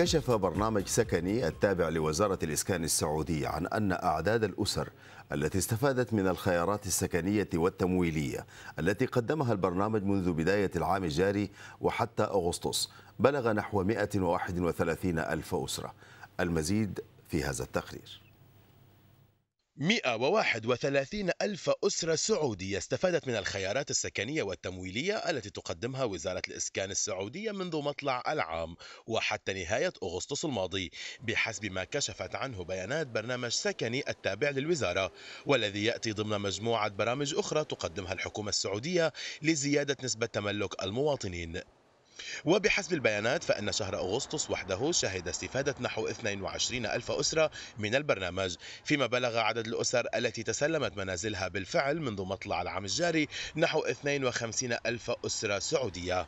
كشف برنامج سكني التابع لوزارة الإسكان السعودية عن أن أعداد الأسر التي استفادت من الخيارات السكنية والتمويلية التي قدمها البرنامج منذ بداية العام الجاري وحتى أغسطس بلغ نحو 131 ألف أسرة المزيد في هذا التقرير 131 ألف أسرة سعودية استفادت من الخيارات السكنية والتمويلية التي تقدمها وزارة الإسكان السعودية منذ مطلع العام وحتى نهاية أغسطس الماضي بحسب ما كشفت عنه بيانات برنامج سكني التابع للوزارة والذي يأتي ضمن مجموعة برامج أخرى تقدمها الحكومة السعودية لزيادة نسبة تملك المواطنين وبحسب البيانات فإن شهر أغسطس وحده شهد استفادة نحو 22 ألف أسرة من البرنامج فيما بلغ عدد الأسر التي تسلمت منازلها بالفعل منذ مطلع العام الجاري نحو 52 ألف أسرة سعودية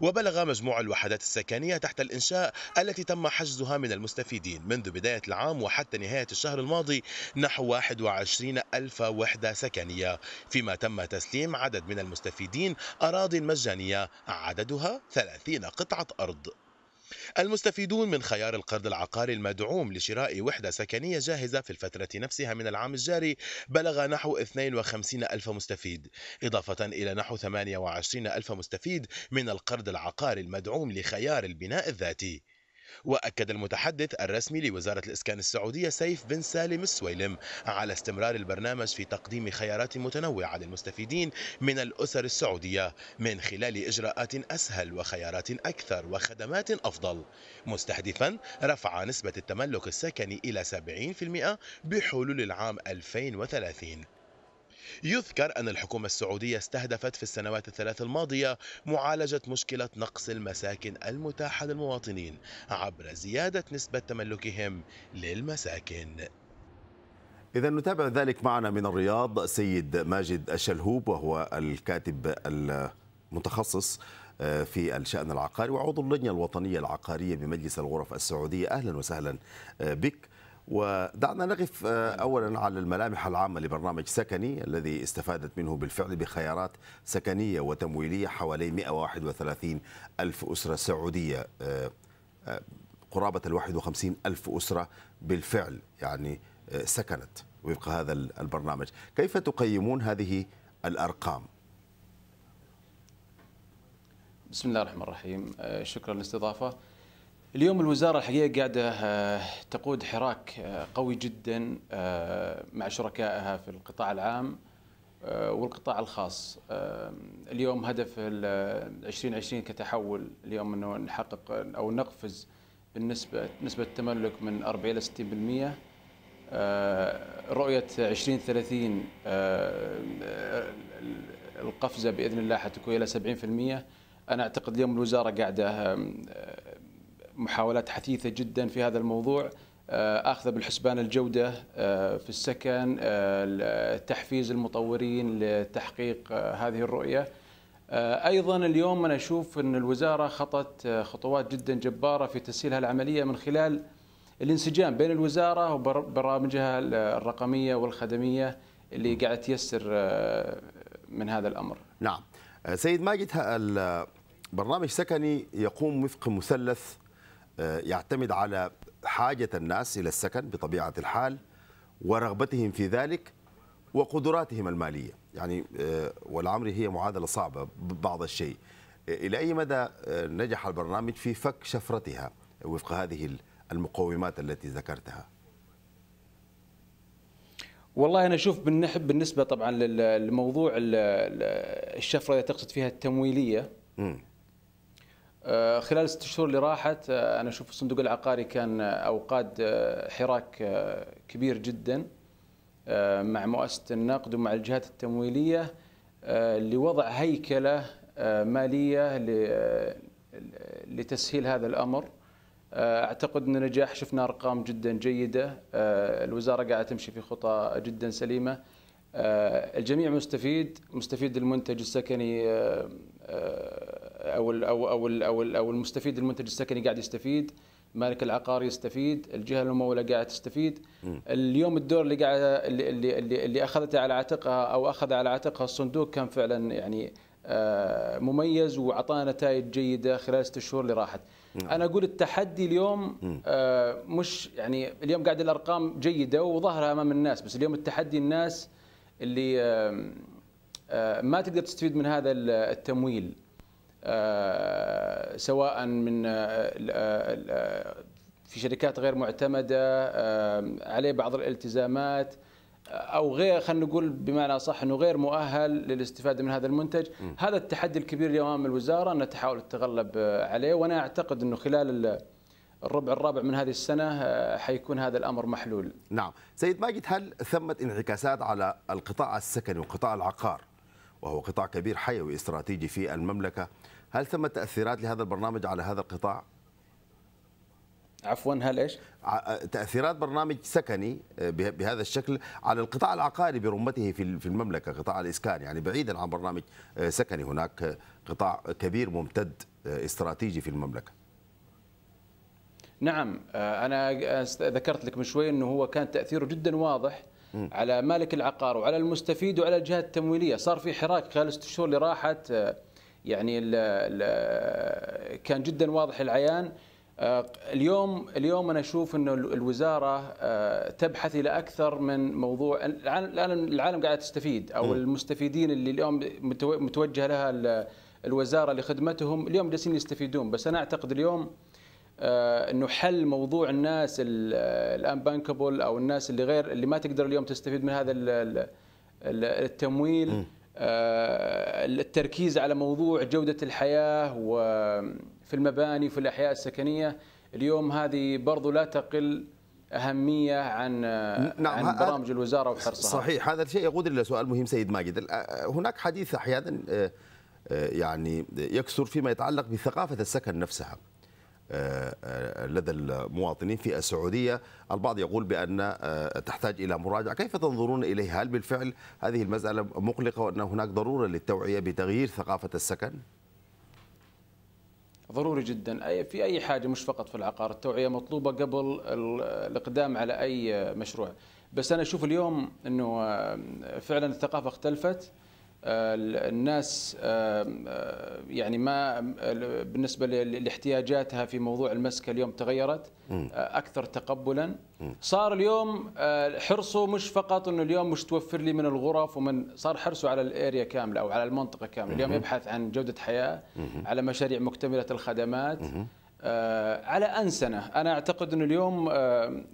وبلغ مجموع الوحدات السكنية تحت الإنشاء التي تم حجزها من المستفيدين منذ بداية العام وحتى نهاية الشهر الماضي نحو 21 ألف وحدة سكنية فيما تم تسليم عدد من المستفيدين أراضي مجانية عددها 30 قطعة أرض المستفيدون من خيار القرض العقاري المدعوم لشراء وحدة سكنية جاهزة في الفترة نفسها من العام الجاري بلغ نحو 52 ألف مستفيد إضافة إلى نحو 28 ألف مستفيد من القرض العقاري المدعوم لخيار البناء الذاتي وأكد المتحدث الرسمي لوزارة الإسكان السعودية سيف بن سالم السويلم على استمرار البرنامج في تقديم خيارات متنوعة للمستفيدين من الأسر السعودية من خلال إجراءات أسهل وخيارات أكثر وخدمات أفضل مستهدفا رفع نسبة التملك السكني إلى 70% بحلول العام 2030 يذكر أن الحكومة السعودية استهدفت في السنوات الثلاث الماضية معالجة مشكلة نقص المساكن المتاحة للمواطنين عبر زيادة نسبة تملكهم للمساكن إذا نتابع ذلك معنا من الرياض سيد ماجد الشلهوب وهو الكاتب المتخصص آه، في الشأن العقاري وعضو اللجنة الوطنية العقارية بمجلس الغرف السعودية أهلا وسهلا آه، بك ودعنا نقف آه، نعم. اولا على الملامح العامه لبرنامج سكني الذي استفادت منه بالفعل بخيارات سكنيه وتمويليه حوالي 131 الف اسره سعوديه آه، آه، قرابه ال 51 الف اسره بالفعل يعني سكنت وفق هذا البرنامج كيف تقيمون هذه الارقام بسم الله الرحمن الرحيم شكرا للاستضافه اليوم الوزاره الحقيقه قاعده آه، تقود حراك آه، قوي جدا آه، مع شركائها في القطاع العام والقطاع الخاص اليوم هدف 2020 كتحول اليوم انه نحقق او نقفز بالنسبه نسبه التملك من 40 الى 60% رؤيه 2030 القفزه باذن الله حتكون الى 70% انا اعتقد اليوم الوزاره قاعده محاولات حثيثه جدا في هذا الموضوع آه، اخذ بالحسبان الجوده آه، في السكن آه، تحفيز المطورين لتحقيق هذه الرؤيه ايضا اليوم انا اشوف ان الوزاره خطت خطوات جدا جباره في تسهيل العمليه من خلال الانسجام بين الوزاره وبرامجها الرقميه والخدميه اللي قاعد تيسر من هذا الامر. نعم. سيد ماجد البرنامج سكني يقوم وفق مثلث آه، يعتمد على حاجة الناس إلى السكن بطبيعة الحال ورغبتهم في ذلك وقدراتهم المالية يعني آه، والعمر هي معادلة صعبة بعض الشيء آه، إلى أي مدى نجح البرنامج في فك شفرتها وفق هذه المقومات التي ذكرتها والله انا اشوف بالنسبه طبعا للموضوع الشفره اللي تقصد فيها التمويليه آه، خلال الست شهور اللي راحت آه، انا اشوف الصندوق العقاري كان آه، قاد حراك كبير جدا مع مؤسسه النقد ومع الجهات التمويليه لوضع هيكله ماليه لتسهيل هذا الامر اعتقد ان نجاح شفنا ارقام جدا جيده الوزاره قاعده تمشي في خطى جدا سليمه الجميع مستفيد مستفيد المنتج السكني او الـ او او الـ او, الـ أو المستفيد المنتج السكني قاعد يستفيد مالك العقار يستفيد الجهه المموله قاعده تستفيد م. اليوم الدور اللي قاعد اللي اللي, اللي اخذته على عاتقها او اخذ على عاتقها الصندوق كان فعلا يعني آه، مميز واعطانا نتائج جيده خلال ست شهور اللي راحت نعم. انا اقول التحدي اليوم آه، مش يعني اليوم قاعد الارقام جيده وظهرها امام الناس بس اليوم التحدي الناس اللي آه، ما تقدر تستفيد من هذا التمويل آه، سواء من آه، آه، في شركات غير معتمده عليه بعض الالتزامات او غير خلينا نقول بمعنى صح انه غير مؤهل للاستفاده من هذا المنتج، م. هذا التحدي الكبير اليوم امام الوزاره انها تحاول تتغلب عليه وانا اعتقد انه خلال الربع الرابع من هذه السنه حيكون هذا الامر محلول. نعم، سيد ماجد هل ثمه انعكاسات على القطاع السكني وقطاع العقار وهو قطاع كبير حيوي استراتيجي في المملكة هل ثمة تأثيرات لهذا البرنامج على هذا القطاع؟ عفوا هل ايش؟ تاثيرات برنامج سكني آه، بهذا الشكل على القطاع العقاري برمته في المملكه قطاع الاسكان يعني بعيدا عن برنامج آه، سكني هناك آه، قطاع كبير ممتد استراتيجي في المملكه. نعم انا ذكرت لك من شوي انه هو كان تاثيره جدا واضح على مالك العقار وعلى المستفيد وعلى الجهات التمويليه صار في حراك خلال الست شهور اللي راحت آه، يعني الـ الـ كان جدا واضح العيان آه، اليوم اليوم انا اشوف انه الوزاره آه، تبحث الى اكثر من موضوع العالم العالم قاعد تستفيد او المستفيدين اللي اليوم متوجه لها الوزاره لخدمتهم اليوم جالسين يستفيدون بس انا اعتقد اليوم آه، انه حل موضوع الناس آه، الان بانكبل او الناس اللي غير اللي ما تقدر اليوم تستفيد من هذا التمويل آه، التركيز على موضوع جوده الحياه وفي المباني وفي الاحياء السكنيه اليوم هذه برضو لا تقل أهمية عن نعم عن برامج الوزارة وحرصها صحيح هذا الشيء يقود إلى سؤال مهم سيد ماجد هناك حديث أحيانا يعني يكثر فيما يتعلق بثقافة السكن نفسها آه، آه، لدى المواطنين في السعودية البعض يقول بأن آه، تحتاج إلى مراجعة كيف تنظرون إليها هل بالفعل هذه المسألة مقلقة وأن هناك ضرورة للتوعية بتغيير ثقافة السكن ضروري جدا أي في أي حاجة مش فقط في العقار التوعية مطلوبة قبل الإقدام على أي مشروع بس أنا أشوف اليوم أنه فعلا الثقافة اختلفت الناس يعني ما بالنسبة لاحتياجاتها في موضوع المسكة اليوم تغيرت آه، أكثر تقبلا صار اليوم آه، حرصه مش فقط أنه اليوم مش توفر لي من الغرف ومن صار حرصه على الأريا كاملة أو على المنطقة كاملة اليوم يبحث عن جودة حياة على مشاريع مكتملة الخدمات آه، على أنسنة أنا أعتقد أنه اليوم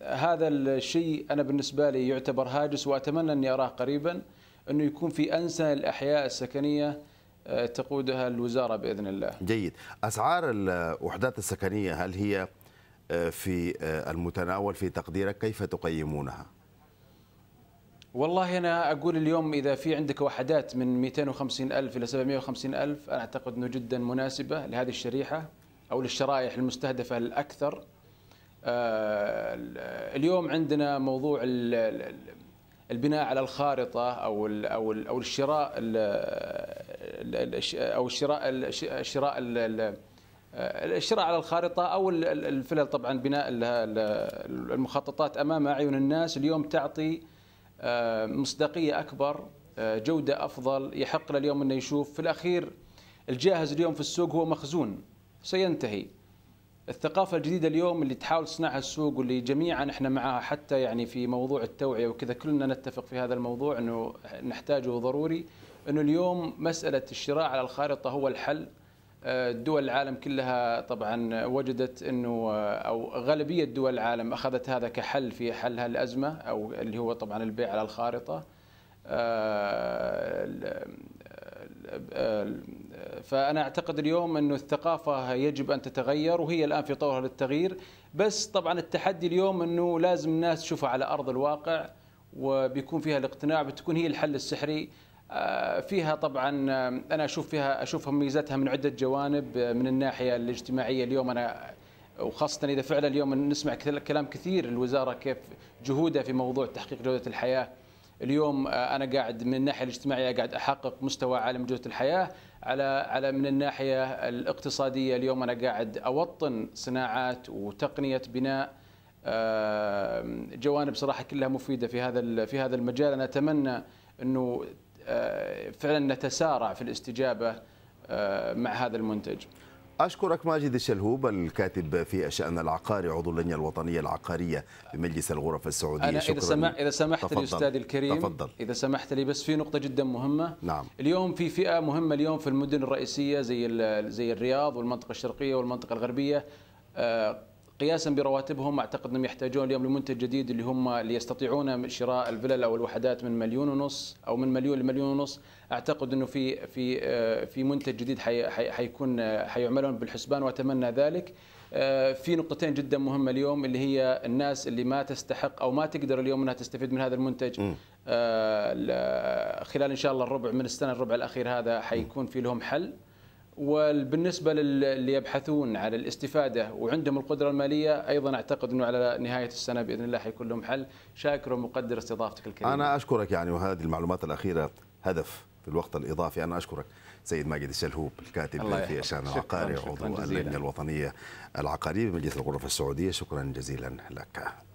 هذا الشيء أنا بالنسبة لي يعتبر هاجس وأتمنى أني أراه قريباً أنه يكون في انسن الأحياء السكنية آه، تقودها الوزارة بإذن الله جيد أسعار الوحدات السكنية هل هي آه، في آه، المتناول في تقديرك كيف تقيمونها؟ والله أنا أقول اليوم إذا في عندك وحدات من 250 ألف إلى 750 ألف أنا أعتقد أنه جدا مناسبة لهذه الشريحة أو للشرائح المستهدفة الأكثر اليوم عندنا موضوع البناء على الخارطه او او او الشراء او الشراء الشراء الشراء على الخارطه او الفلل طبعا بناء المخططات امام اعين الناس اليوم تعطي آه، مصداقيه اكبر آه، جوده افضل يحق له اليوم انه يشوف في الاخير الجاهز اليوم في السوق هو مخزون سينتهي الثقافه الجديده اليوم اللي تحاول تصنعها السوق واللي جميعا احنا معها حتى يعني في موضوع التوعيه وكذا كلنا نتفق في هذا الموضوع انه نحتاجه ضروري انه اليوم مساله الشراء على الخارطه هو الحل آه، دول العالم كلها طبعا وجدت انه آه، او غالبيه دول العالم اخذت هذا كحل في حل هالازمه او اللي هو طبعا البيع على الخارطه آه، فأنا أعتقد اليوم أنه الثقافة يجب أن تتغير وهي الآن في طورها للتغيير بس طبعا التحدي اليوم أنه لازم الناس تشوفها على أرض الواقع وبيكون فيها الاقتناع بتكون هي الحل السحري آه، فيها طبعا آه، انا اشوف فيها اشوف ميزاتها من عده جوانب آه، من الناحيه الاجتماعيه اليوم انا وخاصه اذا فعلا اليوم نسمع كلام كثير الوزاره كيف جهودها في موضوع تحقيق جوده الحياه اليوم انا قاعد من الناحيه الاجتماعيه قاعد احقق مستوى عالم جوده الحياه على على من الناحيه الاقتصاديه اليوم انا قاعد اوطن صناعات وتقنيه بناء جوانب صراحه كلها مفيده في هذا في هذا المجال انا اتمنى انه آه، فعلا نتسارع في الاستجابه آه، مع هذا المنتج أشكرك ماجد الشلهوب الكاتب في الشأن العقاري عضو اللجنة الوطنية العقارية بمجلس الغرف السعودية أنا شكرا إذا, سمع إذا سمحت تفضل. لي أستاذي الكريم تفضل. إذا سمحت لي بس في نقطة جدا مهمة نعم. اليوم في فئة مهمة اليوم في المدن الرئيسية زي زي الرياض والمنطقة الشرقية والمنطقة الغربية آه، قياسا برواتبهم اعتقد انهم يحتاجون اليوم لمنتج جديد اللي هم اللي يستطيعون شراء الفلل او الوحدات من مليون ونص او من مليون لمليون ونص اعتقد انه في في في منتج جديد حيكون حيعملون بالحسبان واتمنى ذلك آه، في نقطتين جدا مهمة اليوم اللي هي الناس اللي ما تستحق أو ما تقدر اليوم أنها تستفيد من هذا المنتج آه، خلال إن شاء الله الربع من السنة الربع الأخير هذا حيكون في لهم حل وبالنسبة للي يبحثون على الاستفادة وعندهم القدرة المالية أيضا أعتقد أنه على نهاية السنة بإذن الله حيكون لهم حل شاكر ومقدر استضافتك الكريمة أنا أشكرك يعني وهذه المعلومات الأخيرة هدف في الوقت الإضافي أنا أشكرك سيد ماجد الشلهوب الكاتب في الشان العقاري عضو اللجنة الوطنية العقارية بمجلس الغرف السعودية شكرا جزيلا لك